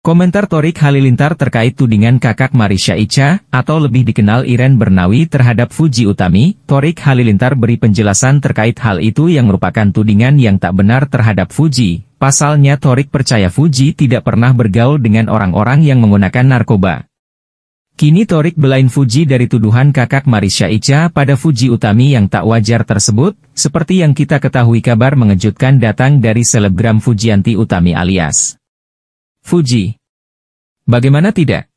Komentar Torik Halilintar terkait tudingan kakak Marisha Ica, atau lebih dikenal Iren Bernawi terhadap Fuji Utami, Torik Halilintar beri penjelasan terkait hal itu yang merupakan tudingan yang tak benar terhadap Fuji. Pasalnya Torik percaya Fuji tidak pernah bergaul dengan orang-orang yang menggunakan narkoba. Kini Torik belain Fuji dari tuduhan kakak Marisha Ica pada Fuji Utami yang tak wajar tersebut, seperti yang kita ketahui kabar mengejutkan datang dari selebgram Fujianti Utami alias. Fuji. Bagaimana tidak?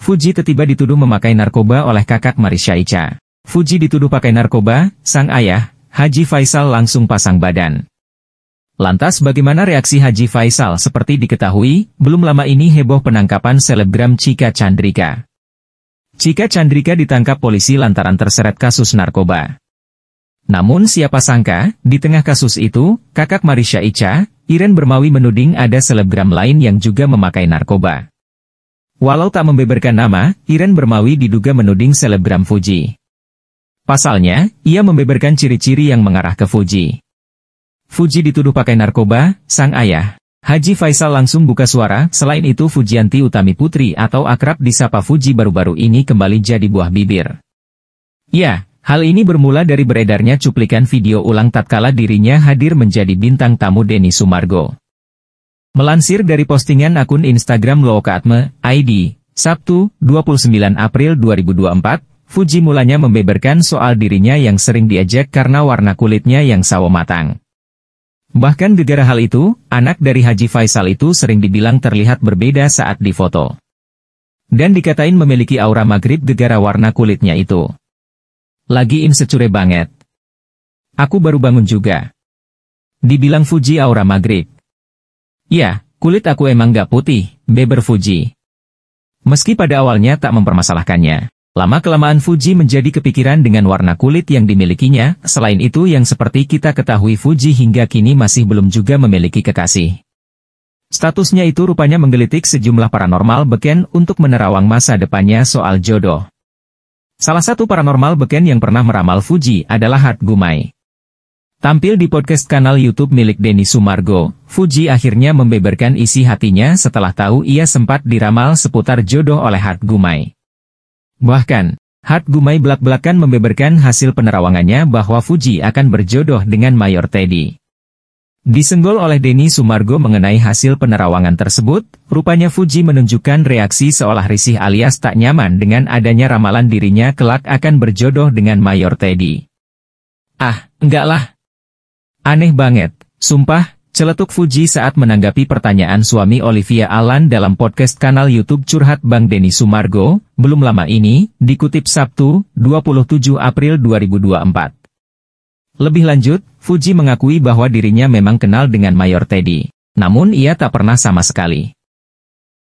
Fuji tiba tiba dituduh memakai narkoba oleh kakak Marisha Icha. Fuji dituduh pakai narkoba, sang ayah, Haji Faisal langsung pasang badan. Lantas bagaimana reaksi Haji Faisal seperti diketahui, belum lama ini heboh penangkapan selebgram Cika Chandrika. Cika Chandrika ditangkap polisi lantaran terseret kasus narkoba. Namun siapa sangka, di tengah kasus itu, kakak Marisha Ica, Iren Bermawi menuding ada selebgram lain yang juga memakai narkoba. Walau tak membeberkan nama, Iren Bermawi diduga menuding selebgram Fuji. Pasalnya, ia membeberkan ciri-ciri yang mengarah ke Fuji. Fuji dituduh pakai narkoba, sang ayah. Haji Faisal langsung buka suara, selain itu Fujianti Utami Putri atau akrab disapa Fuji baru-baru ini kembali jadi buah bibir. Ya, Hal ini bermula dari beredarnya cuplikan video ulang tatkala dirinya hadir menjadi bintang tamu Denny Sumargo. Melansir dari postingan akun Instagram Lokaatme, ID, Sabtu, 29 April 2024, Fuji mulanya membeberkan soal dirinya yang sering diajak karena warna kulitnya yang sawo matang. Bahkan gegara hal itu, anak dari Haji Faisal itu sering dibilang terlihat berbeda saat difoto. Dan dikatain memiliki aura maghrib gegara warna kulitnya itu. Lagi insecure banget. Aku baru bangun juga. Dibilang Fuji aura maghrib. Ya, kulit aku emang gak putih, beber Fuji. Meski pada awalnya tak mempermasalahkannya, lama-kelamaan Fuji menjadi kepikiran dengan warna kulit yang dimilikinya, selain itu yang seperti kita ketahui Fuji hingga kini masih belum juga memiliki kekasih. Statusnya itu rupanya menggelitik sejumlah paranormal beken untuk menerawang masa depannya soal jodoh. Salah satu paranormal beken yang pernah meramal Fuji adalah Hart Gumai. Tampil di podcast kanal YouTube milik Denny Sumargo, Fuji akhirnya membeberkan isi hatinya setelah tahu ia sempat diramal seputar jodoh oleh Hart Gumai. Bahkan, Hart Gumai belak-belakan membeberkan hasil penerawangannya bahwa Fuji akan berjodoh dengan Mayor Teddy. Disenggol oleh Denny Sumargo mengenai hasil penerawangan tersebut, rupanya Fuji menunjukkan reaksi seolah risih alias tak nyaman dengan adanya ramalan dirinya kelak akan berjodoh dengan Mayor Teddy. Ah, enggak lah, Aneh banget, sumpah, celetuk Fuji saat menanggapi pertanyaan suami Olivia Allan dalam podcast kanal YouTube Curhat Bang Denny Sumargo, belum lama ini, dikutip Sabtu, 27 April 2024. Lebih lanjut, Fuji mengakui bahwa dirinya memang kenal dengan Mayor Teddy. Namun ia tak pernah sama sekali